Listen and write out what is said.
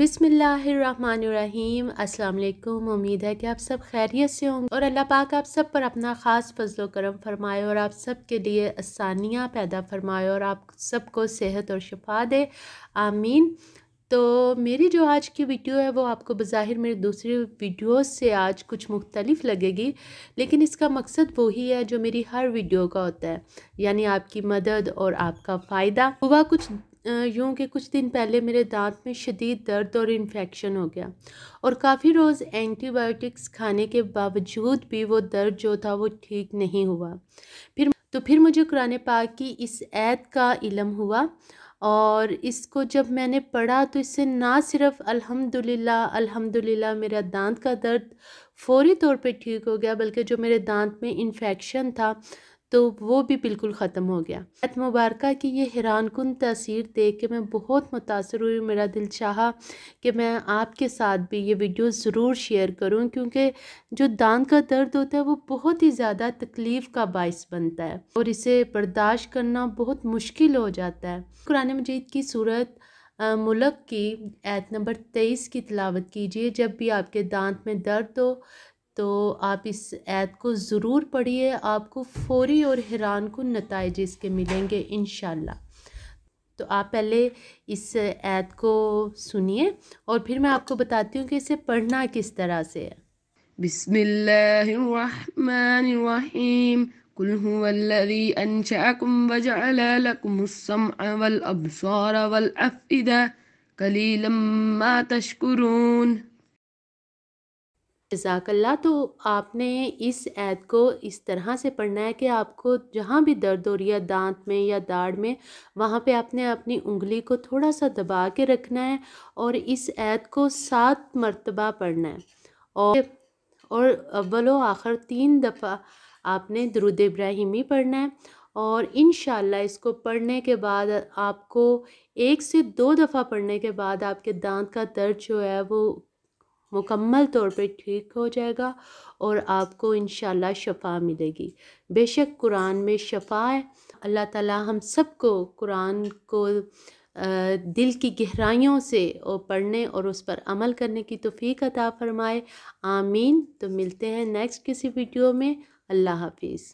बिसमीम् अल्लाम उम्मीद है कि आप सब खैरियत से होंगे और अल्लाह पाक आप सब पर अपना ख़ास फजलो करम फरमाए और आप सब के लिए आसानियाँ पैदा फरमाए और आप सबको सेहत और शफा दे आमीन तो मेरी जो आज की वीडियो है वो आपको बज़ाहिर मेरे दूसरे वीडियो से आज कुछ मुख्तलिफ लगेगी लेकिन इसका मकसद वही है जो मेरी हर वीडियो का होता है यानी आपकी मदद और आपका फ़ायदा हुआ कुछ यूँ कि कुछ दिन पहले मेरे दांत में शदीद दर्द और इन्फेक्शन हो गया और काफ़ी रोज़ एंटीबायोटिक्स खाने के बावजूद भी वो दर्द जो था वो ठीक नहीं हुआ फिर तो फिर मुझे कुरान पाक की इस ऐत का इलम हुआ और इसको जब मैंने पढ़ा तो इससे ना सिर्फ अल्हम्दुलिल्लाह अल्हम्दुलिल्लाह मेरा दांत का दर्द फौरी तौर पे ठीक हो गया बल्कि जो मेरे दांत में इन्फेक्शन था तो वो भी बिल्कुल ख़त्म हो गया अत मुबारक की ये हैरान कन तस्वीर देख के मैं बहुत मुतासर हुई मेरा दिल चाह कि मैं आपके साथ भी ये वीडियो ज़रूर शेयर करूँ क्योंकि जो दांत का दर्द होता है वो बहुत ही ज़्यादा तकलीफ़ का बायस बनता है और इसे बर्दाश्त करना बहुत मुश्किल हो जाता है कुरान मजीद की सूरत मुलक की ऐत नंबर तेईस की तलावत कीजिए जब भी आपके दांत में दर्द हो तो आप इस ऐप को ज़रूर पढ़िए आपको फौरी और हैरान कन नतज इसके मिलेंगे इन तो आप पहले इस ऐप को सुनिए और फिर मैं आपको बताती हूँ कि इसे पढ़ना किस तरह से है बिस्मिल्लाहिर्रहमानिर्रहीम कुल हुवल्लज़ी अनशअकुम वजअला लकुमुस-समअ वल अबसार वल अफइदा कलीलम मा तशकुरून जजाकल्ला तो आपने इस ऐद को इस तरह से पढ़ना है कि आपको जहाँ भी दर्द हो रही है दांत में या दाढ़ में वहाँ पे आपने अपनी उंगली को थोड़ा सा दबा के रखना है और इस ऐद को सात मरतबा पढ़ना है और और अव्वल आखिर तीन दफ़ा आपने दरुद इब्राहिमी पढ़ना है और इन इसको पढ़ने के बाद आपको एक से दो दफ़ा पढ़ने के बाद आपके दांत का दर्द जो है वो मुकम्मल तौर पर ठीक हो जाएगा और आपको इन शफा मिलेगी बेशक कुरान में शफा है अल्लाह ताला हम सबको कुरान को दिल की गहराइयों से और पढ़ने और उस पर अमल करने की तोफ़ीक अता फ़रमाए आमीन तो मिलते हैं नेक्स्ट किसी वीडियो में अल्लाह हाफिज़